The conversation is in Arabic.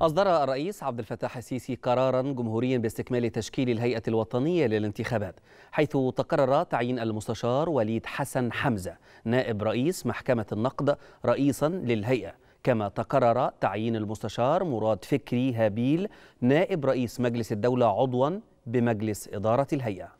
أصدر الرئيس عبد الفتاح السيسي قرارا جمهوريا باستكمال تشكيل الهيئة الوطنية للانتخابات حيث تقرر تعيين المستشار وليد حسن حمزة نائب رئيس محكمة النقد رئيسا للهيئة كما تقرر تعيين المستشار مراد فكري هابيل نائب رئيس مجلس الدولة عضوا بمجلس إدارة الهيئة